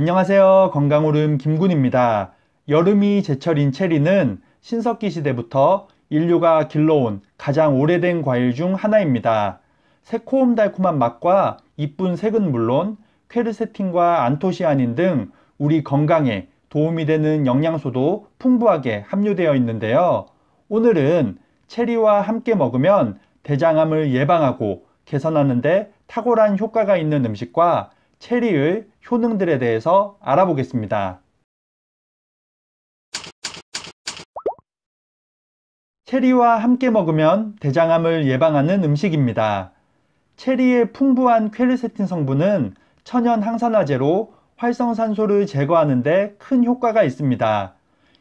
안녕하세요. 건강오름 김군입니다. 여름이 제철인 체리는 신석기 시대부터 인류가 길러온 가장 오래된 과일 중 하나입니다. 새콤달콤한 맛과 이쁜 색은 물론 퀘르세틴과 안토시아닌 등 우리 건강에 도움이 되는 영양소도 풍부하게 함유되어 있는데요. 오늘은 체리와 함께 먹으면 대장암을 예방하고 개선하는데 탁월한 효과가 있는 음식과 체리의 효능들에 대해서 알아보겠습니다. 체리와 함께 먹으면 대장암을 예방하는 음식입니다. 체리의 풍부한 퀘르세틴 성분은 천연 항산화제로 활성산소를 제거하는데 큰 효과가 있습니다.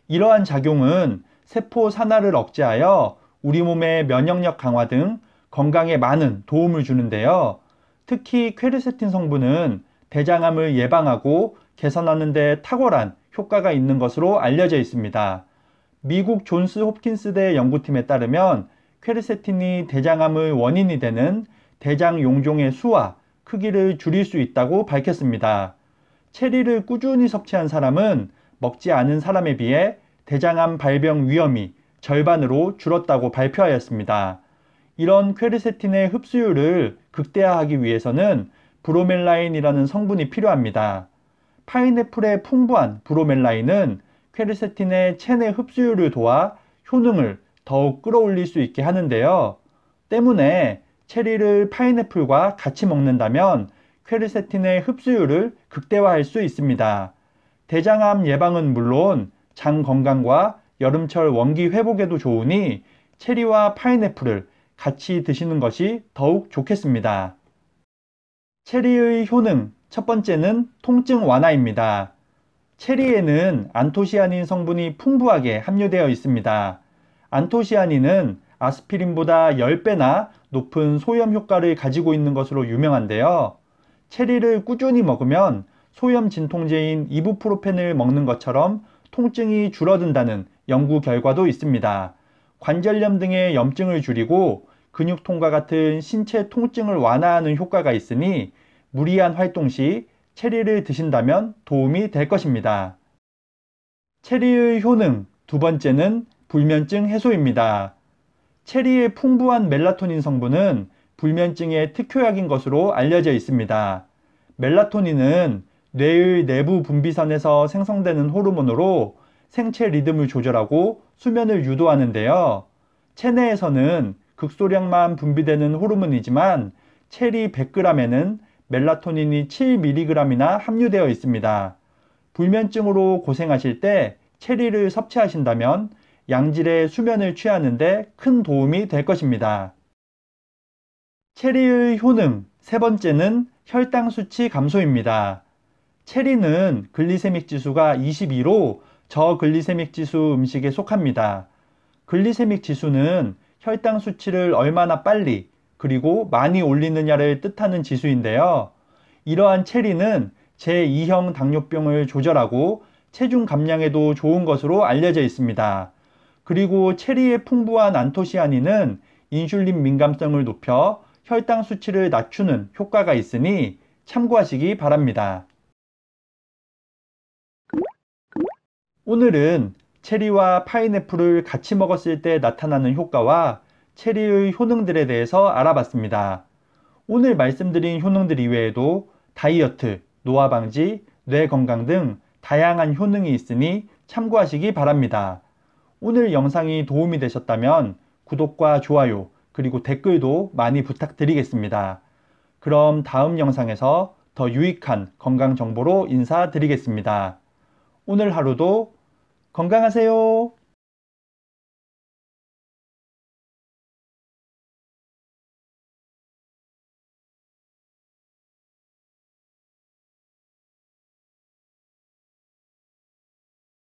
이러한 작용은 세포 산화를 억제하여 우리 몸의 면역력 강화 등 건강에 많은 도움을 주는데요. 특히 퀘르세틴 성분은 대장암을 예방하고 개선하는 데 탁월한 효과가 있는 것으로 알려져 있습니다. 미국 존스 홉킨스대 연구팀에 따르면 퀘르세틴이 대장암의 원인이 되는 대장 용종의 수와 크기를 줄일 수 있다고 밝혔습니다. 체리를 꾸준히 섭취한 사람은 먹지 않은 사람에 비해 대장암 발병 위험이 절반으로 줄었다고 발표하였습니다. 이런 퀘르세틴의 흡수율을 극대화하기 위해서는 브로멜라인이라는 성분이 필요합니다. 파인애플의 풍부한 브로멜라인은 퀘르세틴의 체내 흡수율을 도와 효능을 더욱 끌어올릴 수 있게 하는데요. 때문에 체리를 파인애플과 같이 먹는다면 퀘르세틴의 흡수율을 극대화할 수 있습니다. 대장암 예방은 물론 장 건강과 여름철 원기 회복에도 좋으니 체리와 파인애플을 같이 드시는 것이 더욱 좋겠습니다. 체리의 효능 첫 번째는 통증 완화입니다. 체리에는 안토시아닌 성분이 풍부하게 함유되어 있습니다. 안토시아닌은 아스피린보다 10배나 높은 소염 효과를 가지고 있는 것으로 유명한데요. 체리를 꾸준히 먹으면 소염 진통제인 이부프로펜을 먹는 것처럼 통증이 줄어든다는 연구 결과도 있습니다. 관절염 등의 염증을 줄이고 근육통과 같은 신체 통증을 완화하는 효과가 있으니 무리한 활동 시 체리를 드신다면 도움이 될 것입니다. 체리의 효능 두 번째는 불면증 해소입니다. 체리의 풍부한 멜라토닌 성분은 불면증의 특효약인 것으로 알려져 있습니다. 멜라토닌은 뇌의 내부 분비선에서 생성되는 호르몬으로 생체 리듬을 조절하고 수면을 유도하는데요. 체내에서는 극소량만 분비되는 호르몬이지만 체리 100g에는 멜라토닌이 7mg이나 함유되어 있습니다. 불면증으로 고생하실 때 체리를 섭취하신다면 양질의 수면을 취하는데 큰 도움이 될 것입니다. 체리의 효능 세 번째는 혈당 수치 감소입니다. 체리는 글리세믹 지수가 22로 저글리세믹 지수 음식에 속합니다. 글리세믹 지수는 혈당 수치를 얼마나 빨리 그리고 많이 올리느냐를 뜻하는 지수인데요. 이러한 체리는 제2형 당뇨병을 조절하고 체중 감량에도 좋은 것으로 알려져 있습니다. 그리고 체리의 풍부한 안토시아닌은 인슐린 민감성을 높여 혈당 수치를 낮추는 효과가 있으니 참고하시기 바랍니다. 오늘은 체리와 파인애플을 같이 먹었을 때 나타나는 효과와 체리의 효능들에 대해서 알아봤습니다. 오늘 말씀드린 효능들 이외에도 다이어트, 노화 방지, 뇌 건강 등 다양한 효능이 있으니 참고하시기 바랍니다. 오늘 영상이 도움이 되셨다면 구독과 좋아요 그리고 댓글도 많이 부탁드리겠습니다. 그럼 다음 영상에서 더 유익한 건강 정보로 인사드리겠습니다. 오늘 하루도 건강하세요.